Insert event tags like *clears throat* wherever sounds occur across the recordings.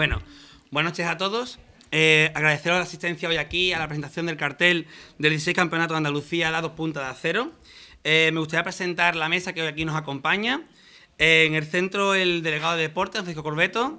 Bueno, buenas noches a todos. Eh, agradeceros la asistencia hoy aquí a la presentación del cartel del 16 Campeonato de Andalucía dos puntas de Acero. Eh, me gustaría presentar la mesa que hoy aquí nos acompaña. Eh, en el centro, el delegado de Deportes, Francisco Corbeto.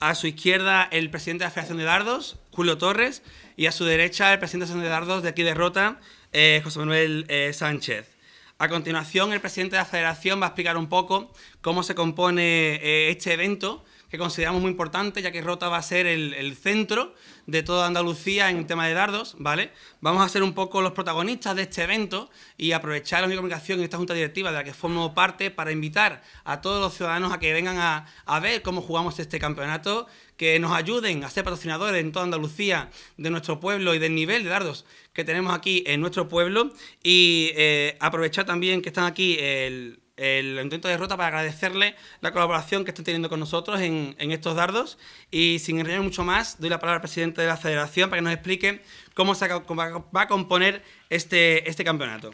A su izquierda, el presidente de la Federación de Dardos, Julio Torres. Y a su derecha, el presidente de la Federación de Dardos de aquí de Rota, eh, José Manuel Sánchez. A continuación, el presidente de la federación va a explicar un poco cómo se compone este evento que consideramos muy importante, ya que Rota va a ser el, centro de toda Andalucía en tema de dardos, ¿vale? Vamos a ser un poco los protagonistas de este evento y aprovechar la comunicación en esta junta directiva de la que formo parte para invitar a todos los ciudadanos a que vengan a, ver cómo jugamos este campeonato, que nos ayuden a ser patrocinadores en toda Andalucía de nuestro pueblo y del nivel de dardos que tenemos aquí en nuestro pueblo y eh, aprovechar también que están aquí el el intento de derrota para agradecerle la colaboración que están teniendo con nosotros en, estos dardos. Y sin enredar mucho más, doy la palabra al presidente de la federación para que nos explique cómo va a componer este, este campeonato.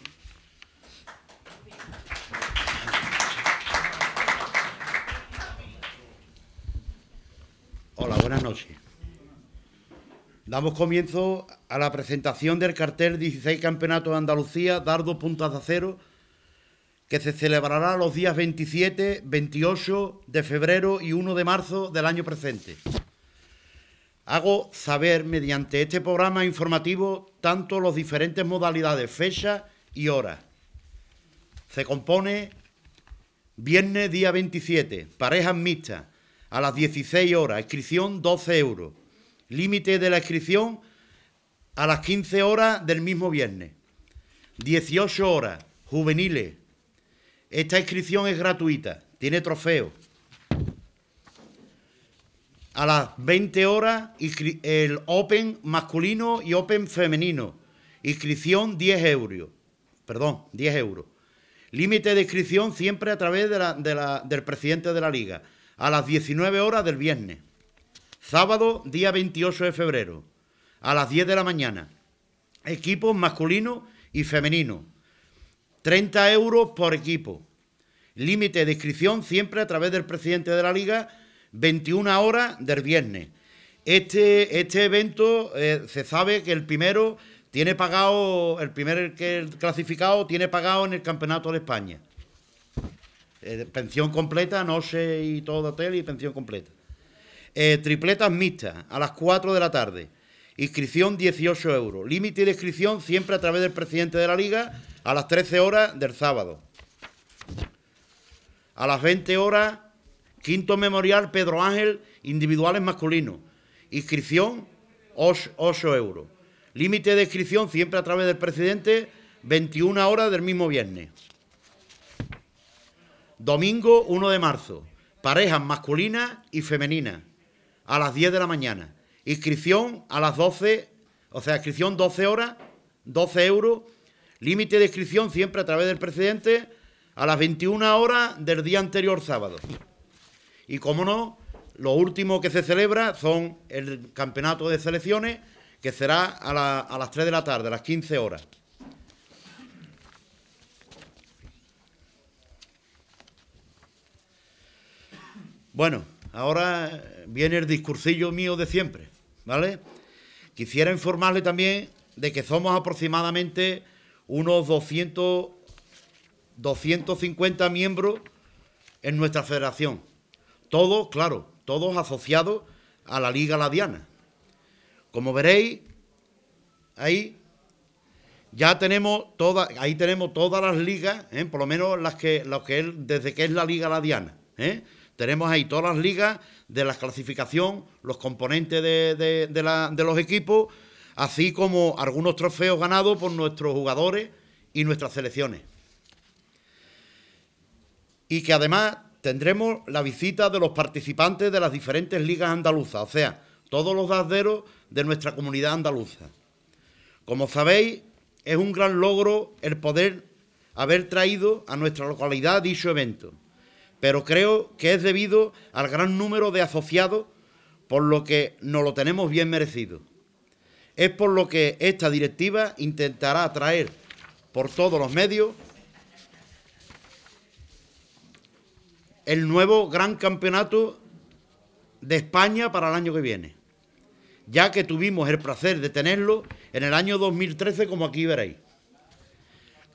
Hola, buenas noches. Damos comienzo a la presentación del cartel 16 Campeonato de Andalucía, Dardo Puntas de Acero que se celebrará los días 27, 28 de febrero y 1 de marzo del año presente. Hago saber mediante este programa informativo tanto las diferentes modalidades, fecha y hora. Se compone viernes día 27, parejas mixtas, a las 16 horas, inscripción 12 euros. Límite de la inscripción a las 15 horas del mismo viernes. 18 horas, juveniles, esta inscripción es gratuita, tiene trofeo. A las 20 horas el Open masculino y Open femenino. Inscripción 10 euros. Perdón, 10 euros. Límite de inscripción siempre a través del presidente de la liga. A las 19 horas del viernes. Sábado, día 28 de febrero. A las 10 de la mañana. Equipos masculino y femenino. 30 euros por equipo. Límite de inscripción siempre a través del presidente de la liga, 21 horas del viernes. Este, este evento eh, se sabe que el primero tiene pagado, el primer que el clasificado tiene pagado en el Campeonato de España. Eh, pensión completa, no sé y todo hotel y pensión completa. Eh, tripletas mixtas a las 4 de la tarde. Inscripción 18 euros. Límite de inscripción siempre a través del presidente de la liga a las 13 horas del sábado a las 20 horas, quinto memorial Pedro Ángel, individuales masculinos. Inscripción, 8 euros. Límite de inscripción, siempre a través del presidente, 21 horas del mismo viernes. Domingo 1 de marzo, parejas masculinas y femeninas, a las 10 de la mañana. Inscripción a las 12, o sea, inscripción 12 horas, 12 euros. Límite de inscripción siempre a través del presidente, a las 21 horas del día anterior sábado. Y como no, lo último que se celebra son el campeonato de selecciones, que será a, las 3 de la tarde, a las 15 horas. Bueno, ahora viene el discursillo mío de siempre, ¿vale? Quisiera informarle también de que somos aproximadamente unos 200 250 miembros en nuestra federación. Todos, claro, todos asociados a la Liga Ladiana. Como veréis, ahí ya tenemos todas, ahí tenemos todas las ligas, ¿eh? por lo menos las que, que desde que es la Liga Ladiana. ¿eh? Tenemos ahí todas las ligas de la clasificación, los componentes de los equipos, así como algunos trofeos ganados por nuestros jugadores y nuestras selecciones y que además tendremos la visita de los participantes de las diferentes ligas andaluzas, o sea, todos los dasderos de nuestra comunidad andaluza. Como sabéis, es un gran logro el poder haber traído a nuestra localidad dicho evento, pero creo que es debido al gran número de asociados, por lo que nos lo tenemos bien merecido. Es por lo que esta directiva intentará atraer por todos los medios el nuevo gran campeonato de España para el año que viene, ya que tuvimos el placer de tenerlo en el año 2013, como aquí veréis.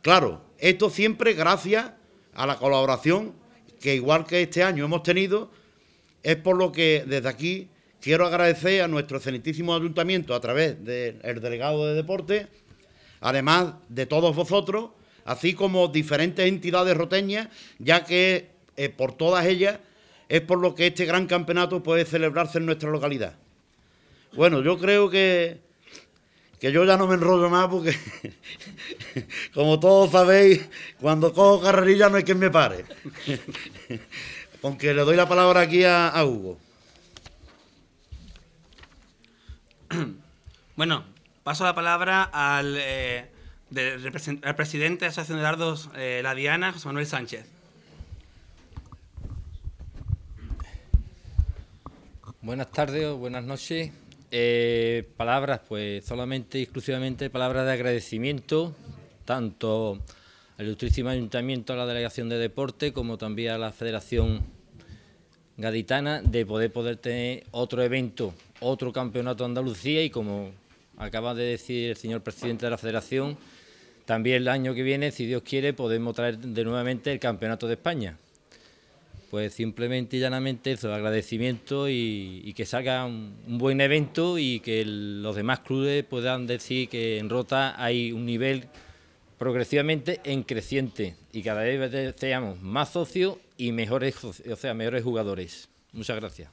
Claro, esto siempre gracias a la colaboración que igual que este año hemos tenido, es por lo que desde aquí quiero agradecer a nuestro excelentísimo ayuntamiento a través del delegado de deporte, además de todos vosotros, así como diferentes entidades roteñas, ya que por todas ellas, es por lo que este gran campeonato puede celebrarse en nuestra localidad. Bueno, yo creo que, que yo ya no me enrollo más porque, *laughs* como todos sabéis, cuando cojo carrerilla no hay quien me pare. *laughs* Aunque le doy la palabra aquí a, Hugo. *clears throat* Bueno, paso la palabra eh, al, presidente de la Asociación de Dardos, eh, la Diana, José Manuel Sánchez. Buenas tardes buenas noches. Eh, palabras, pues solamente exclusivamente palabras de agradecimiento, tanto al ilustrísimo ayuntamiento, a la delegación de deporte, como también a la Federación Gaditana, de poder poder tener otro evento, otro campeonato de Andalucía y como acaba de decir el señor presidente de la Federación, también el año que viene, si Dios quiere, podemos traer de nuevamente el campeonato de España. Pues simplemente y llanamente eso, agradecimiento y, que salga un, buen evento y que los demás clubes puedan decir que en Rota hay un nivel progresivamente en creciente y cada vez seamos más socios y mejores, o sea, mejores jugadores. Muchas gracias.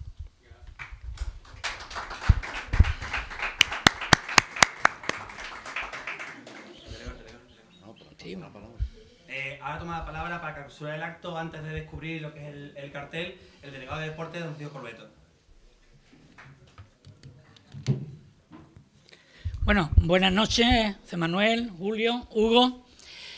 Eh, ahora toma la palabra para capturar el acto antes de descubrir lo que es el, cartel, el delegado de deporte, don Cío Corbeto. Bueno, buenas noches, Emanuel, Manuel, Julio, Hugo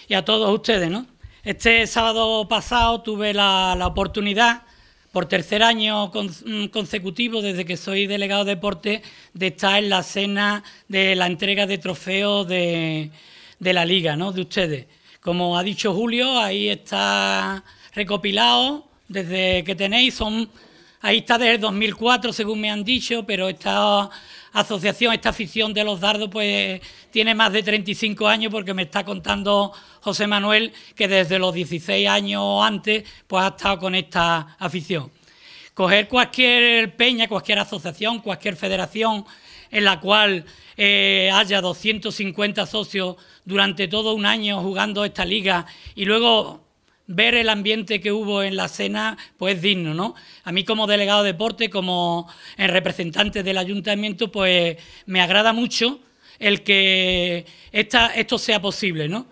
y a todos ustedes, ¿no? Este sábado pasado tuve la, oportunidad, por tercer año mm, consecutivo, desde que soy delegado de deporte, de estar en la cena de la entrega de trofeos de, de la liga, ¿no? De ustedes. Como ha dicho Julio, ahí está recopilado desde que tenéis, son ahí está desde el 2004 según me han dicho, pero esta asociación, esta afición de los dardos pues tiene más de 35 años porque me está contando José Manuel que desde los 16 años antes pues ha estado con esta afición. Coger cualquier peña, cualquier asociación, cualquier federación en la cual eh, haya 250 socios durante todo un año jugando esta liga y luego ver el ambiente que hubo en la cena, pues digno, ¿no? A mí como delegado de deporte, como representante del ayuntamiento, pues me agrada mucho el que esta, esto sea posible, ¿no?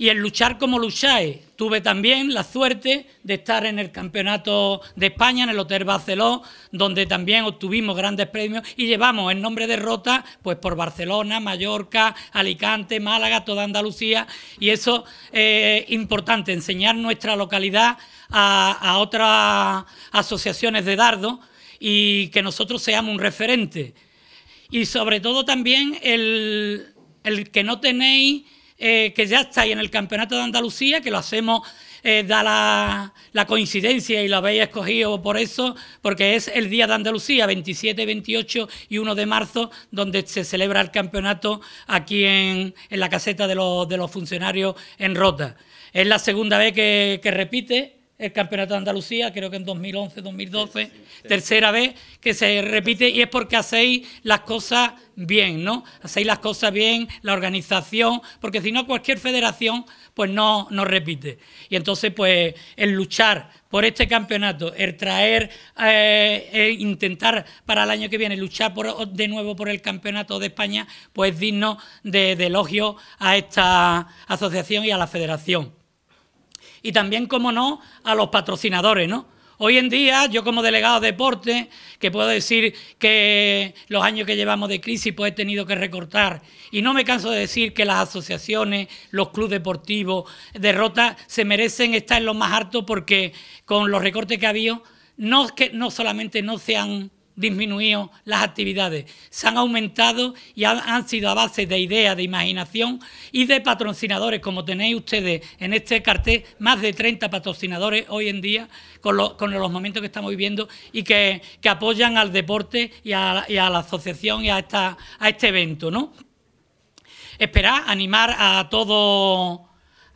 y el luchar como lucháis. Tuve también la suerte de estar en el Campeonato de España, en el Hotel Barceló, donde también obtuvimos grandes premios y llevamos el nombre de Rota pues, por Barcelona, Mallorca, Alicante, Málaga, toda Andalucía. Y eso es eh, importante, enseñar nuestra localidad a, otras asociaciones de dardo y que nosotros seamos un referente. Y sobre todo también el, el que no tenéis eh, que ya estáis en el Campeonato de Andalucía, que lo hacemos, eh, da la, coincidencia y lo habéis escogido por eso, porque es el Día de Andalucía, 27, 28 y 1 de marzo, donde se celebra el campeonato aquí en, la caseta de los, funcionarios en Rota. Es la segunda vez que, que repite el Campeonato de Andalucía, creo que en 2011, 2012, tercera vez que se repite y es porque hacéis las cosas bien, ¿no? Hacéis las cosas bien, la organización, porque si no cualquier federación pues no, no repite. Y entonces pues el luchar por este campeonato, el traer, e intentar para el año que viene luchar por, de nuevo por el campeonato de España, pues digno de elogio a esta asociación y a la federación y también, como no, a los patrocinadores, ¿no? Hoy en día, yo como delegado de deporte, que puedo decir que los años que llevamos de crisis pues he tenido que recortar. Y no me canso de decir que las asociaciones, los clubes deportivos derrotas, se merecen estar en lo más hartos porque con los recortes que ha habido, no, que, no solamente no se han disminuido las actividades, se han aumentado y han, sido a base de ideas, de imaginación y de patrocinadores, como tenéis ustedes en este cartel, más de 30 patrocinadores hoy en día con, los momentos que estamos viviendo y que, apoyan al deporte y a, la asociación y a, esta, a este evento. ¿no? Esperar, animar a, a todos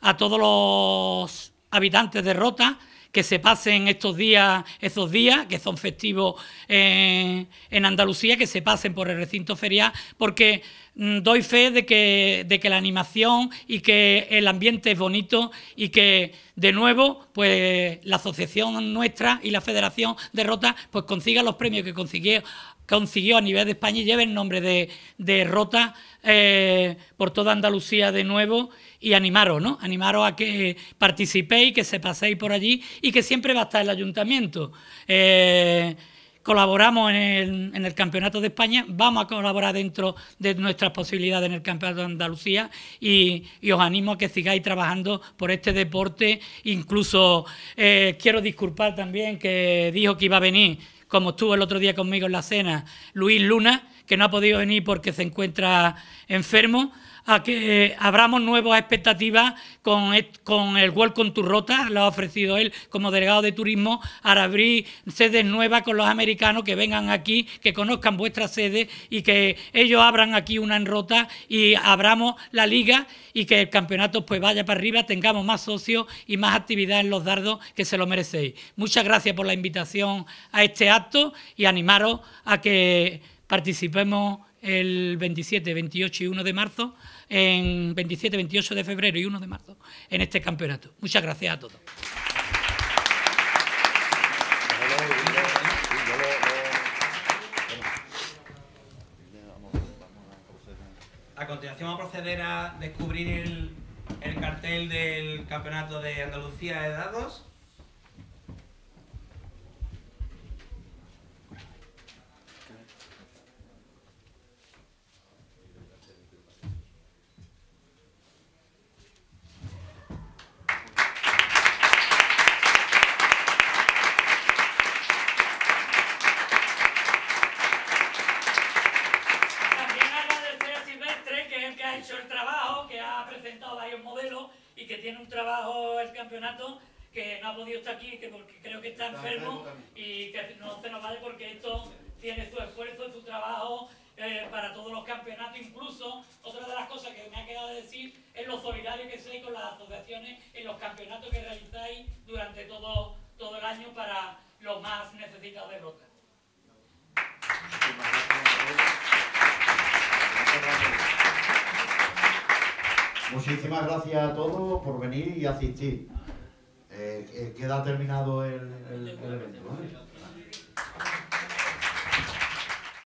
los habitantes de Rota que se pasen estos días, días que son festivos en Andalucía, que se pasen por el recinto ferial, porque mm, doy fe de que, la animación y que el ambiente es bonito y que de nuevo pues la asociación nuestra y la Federación de Rota pues consiga los premios que consiguieron consiguió a nivel de España y lleva el nombre de, de Rota eh, por toda Andalucía de nuevo y animaros, ¿no? Animaros a que participéis, que se paséis por allí y que siempre va a estar el ayuntamiento. Eh, colaboramos en el, Campeonato de España, vamos a colaborar dentro de nuestras posibilidades en el Campeonato de Andalucía y, os animo a que sigáis trabajando por este deporte. Incluso eh, quiero disculpar también que dijo que iba a venir como estuvo el otro día conmigo en la cena Luis Luna, que no ha podido venir porque se encuentra enfermo a que eh, abramos nuevas expectativas con, con el World to Rota, lo ha ofrecido él como delegado de turismo, para abrir sedes nuevas con los americanos que vengan aquí, que conozcan vuestra sede y que ellos abran aquí una en Rota y abramos la liga y que el campeonato pues vaya para arriba, tengamos más socios y más actividad en los dardos que se lo merecéis. Muchas gracias por la invitación a este acto y animaros a que participemos el 27, 28 y 1 de marzo, en 27, 28 de febrero y 1 de marzo, en este campeonato. Muchas gracias a todos. A continuación vamos a proceder a descubrir el, el cartel del campeonato de Andalucía de dados. y que tiene un trabajo el campeonato que no ha podido estar aquí, que porque creo que está enfermo y que no se nos vale porque esto tiene su esfuerzo, su trabajo eh, para todos los campeonatos. Incluso, otra de las cosas que me ha quedado de decir es lo solidario que sois con las asociaciones en los campeonatos que realizáis durante todo, todo el año para los más necesitados de Rota. Muchísimas gracias a todos por venir y asistir. Eh, eh, queda terminado el, evento.